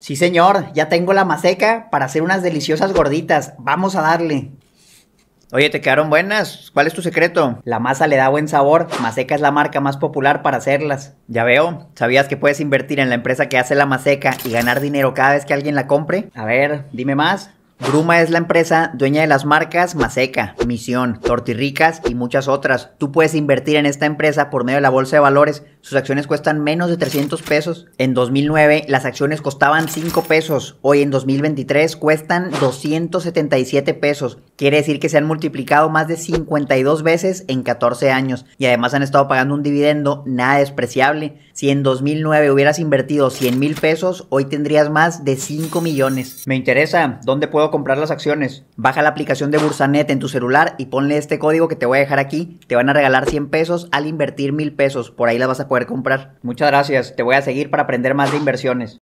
Sí, señor, ya tengo la maseca para hacer unas deliciosas gorditas. Vamos a darle. Oye, te quedaron buenas. ¿Cuál es tu secreto? La masa le da buen sabor. Maseca es la marca más popular para hacerlas. Ya veo. ¿Sabías que puedes invertir en la empresa que hace la maseca y ganar dinero cada vez que alguien la compre? A ver, dime más. Gruma es la empresa dueña de las marcas Maseca, Misión, Tortirricas y muchas otras. Tú puedes invertir en esta empresa por medio de la bolsa de valores. Sus acciones cuestan menos de 300 pesos. En 2009 las acciones costaban 5 pesos. Hoy en 2023 cuestan 277 pesos. Quiere decir que se han multiplicado más de 52 veces en 14 años y además han estado pagando un dividendo nada despreciable. Si en 2009 hubieras invertido 100 mil pesos, hoy tendrías más de 5 millones. Me interesa, ¿dónde puedo comprar las acciones? Baja la aplicación de Bursanet en tu celular y ponle este código que te voy a dejar aquí. Te van a regalar 100 pesos al invertir mil pesos. Por ahí las vas a poder comprar. Muchas gracias, te voy a seguir para aprender más de inversiones.